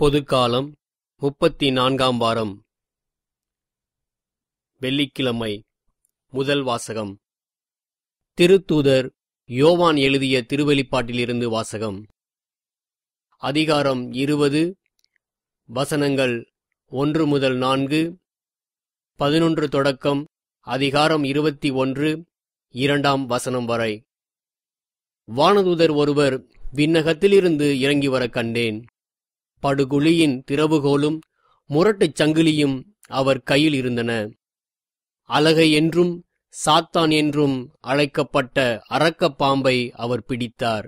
பொதுக்காலம் முப்பத்தி நான்காம் வாரம் வெள்ளிக்கிழமை முதல் வாசகம் திருத்தூதர் யோவான் எழுதிய திருவெளிப்பாட்டிலிருந்து வாசகம் அதிகாரம் இருபது வசனங்கள் ஒன்று முதல் நான்கு பதினொன்று தொடக்கம் அதிகாரம் இருபத்தி ஒன்று இரண்டாம் வசனம் வரை வானதூதர் ஒருவர் விண்ணகத்திலிருந்து இறங்கி வர கண்டேன் படுகுழியின் திறவுகோலும் முரட்டுச் சங்கிலியும் அவர் கையில் இருந்தன அலகை என்றும் சாத்தான் என்றும் அழைக்கப்பட்ட அரக்க பாம்பை அவர் பிடித்தார்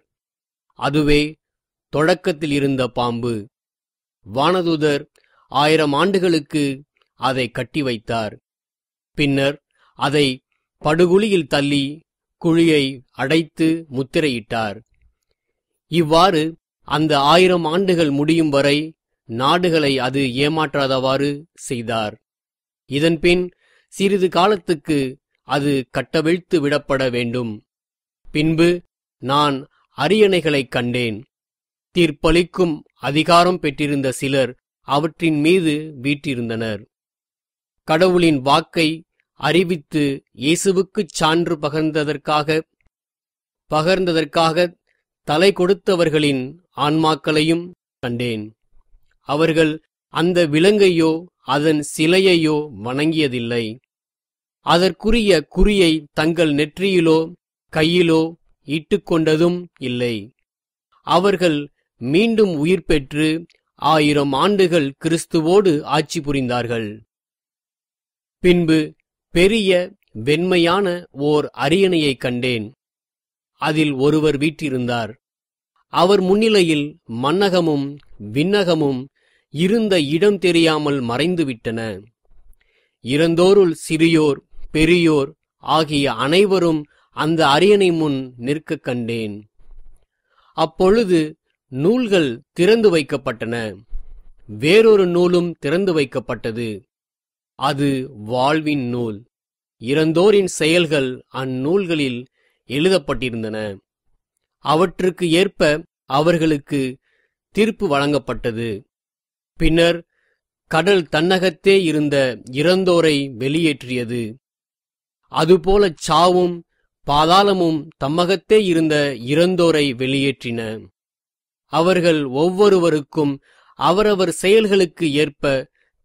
அதுவே தொடக்கத்தில் இருந்த பாம்பு வானதுதர் ஆயிரம் ஆண்டுகளுக்கு அதை கட்டி வைத்தார் பின்னர் அதை படுகுழியில் தள்ளி குழியை அடைத்து முத்திரையிட்டார் இவ்வாறு அந்த ஆயிரம் ஆண்டுகள் முடியும் வரை நாடுகளை அது ஏமாற்றாதவாறு செய்தார் இதன்பின் சிறிது காலத்துக்கு அது கட்டவிழ்த்து விடப்பட வேண்டும் பின்பு நான் அரியணைகளைக் கண்டேன் தீர்ப்பளிக்கும் அதிகாரம் பெற்றிருந்த சிலர் அவற்றின் மீது வீற்றிருந்தனர் கடவுளின் வாக்கை அறிவித்து இயேசுவுக்குச் சான்று பகர்ந்ததற்காக பகர்ந்ததற்காக தலை கொடுத்தவர்களின் ஆன்மாக்களையும் கண்டேன் அவர்கள் அந்த விலங்கையோ அதன் சிலையையோ வணங்கியதில்லை அதற்குரிய குறியை தங்கள் நெற்றியிலோ கையிலோ இட்டுக்கொண்டதும் இல்லை அவர்கள் மீண்டும் உயிர் பெற்று ஆயிரம் ஆண்டுகள் கிறிஸ்துவோடு ஆட்சி புரிந்தார்கள் பின்பு பெரிய வெண்மையான ஓர் அரியணையைக் கண்டேன் அதில் ஒருவர் வீற்றிருந்தார் அவர் முன்னிலையில் மன்னகமும் விண்ணகமும் இருந்த இடம் தெரியாமல் மறைந்துவிட்டன இறந்தோருள் சிறியோர் பெரியோர் ஆகிய அனைவரும் அந்த அரியணை முன் நிற்க கண்டேன் அப்பொழுது நூல்கள் திறந்து வைக்கப்பட்டன வேறொரு நூலும் திறந்து வைக்கப்பட்டது அது வாழ்வின் நூல் இறந்தோரின் செயல்கள் அந்நூல்களில் எழுதப்பட்டிருந்தன அவற்றுக்கு ஏற்ப அவர்களுக்கு தீர்ப்பு வழங்கப்பட்டது பின்னர் கடல் தன்னகத்தே இருந்த இறந்தோரை வெளியேற்றியது அதுபோல சாவும் பாதாளமும் தம்மகத்தே இருந்த இறந்தோரை வெளியேற்றின அவர்கள் ஒவ்வொருவருக்கும் அவரவர் செயல்களுக்கு ஏற்ப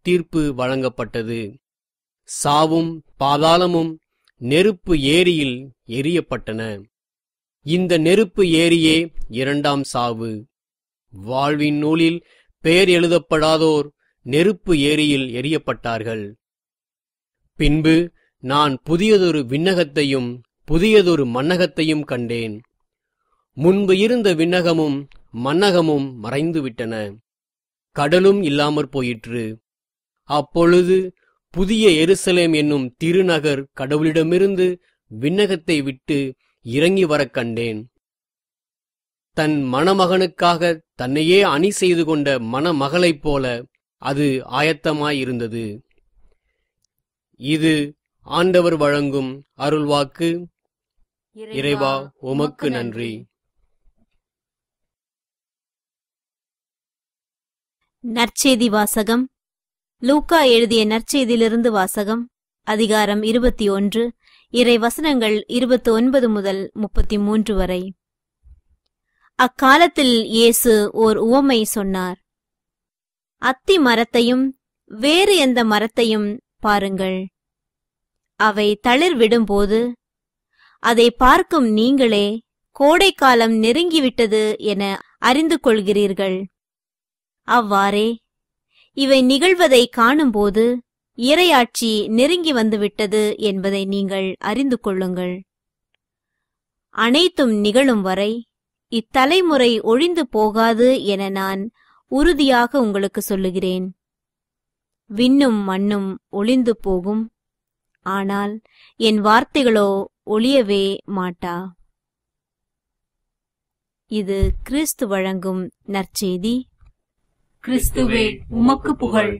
தீர்ப்பு வழங்கப்பட்டது சாவும் பாதாளமும் நெருப்பு ஏரியில் எரியப்பட்டன இந்த நெருப்பு ஏரியே இரண்டாம் சாவு வாழ்வின் நூலில் பெயர் எழுதப்படாதோர் நெருப்பு ஏரியில் எரியப்பட்டார்கள் பின்பு நான் புதியதொரு விண்ணகத்தையும் புதியதொரு மன்னகத்தையும் கண்டேன் முன்பு இருந்த விண்ணகமும் மன்னகமும் மறைந்துவிட்டன கடலும் இல்லாமற் போயிற்று அப்பொழுது புதிய எருசலேம் என்னும் திருநகர் கடவுளிடமிருந்து விண்ணகத்தை விட்டு இறங்கி வரக் கண்டேன் தன் மணமகனுக்காக தன்னையே அணி செய்து கொண்ட மணமகளைப் போல அது ஆயத்தமாயிருந்தது இது ஆண்டவர் வழங்கும் அருள்வாக்கு இறைவா உமக்கு நன்றி நற்செய்தி வாசகம் லூக்கா எழுதிய நற்செய்தியிலிருந்து வாசகம் அதிகாரம் இருபத்தி ஒன்று இறை வசனங்கள் இருபத்தி ஒன்பது முதல் முப்பத்தி மூன்று வரை அக்காலத்தில் இயேசு ஓர் உவமை சொன்னார் அத்தி மரத்தையும் வேறு எந்த மரத்தையும் பாருங்கள் அவை தளிர் விடும்போது அதை பார்க்கும் நீங்களே கோடைக்காலம் நெருங்கிவிட்டது என அறிந்து கொள்கிறீர்கள் அவ்வாறே இவை நிகழ்வதை காணும்போது இரையாட்சி நெருங்கி வந்துவிட்டது என்பதை நீங்கள் அறிந்து கொள்ளுங்கள் அனைத்தும் நிகழும் வரை இத்தலைமுறை ஒழிந்து போகாது என நான் உறுதியாக உங்களுக்கு சொல்லுகிறேன் விண்ணும் மண்ணும் ஒளிந்து போகும் ஆனால் என் வார்த்தைகளோ ஒளியவே மாட்டா இது கிறிஸ்து வழங்கும் நற்செய்தி கிறிஸ்துவே உமக்கு புகழ்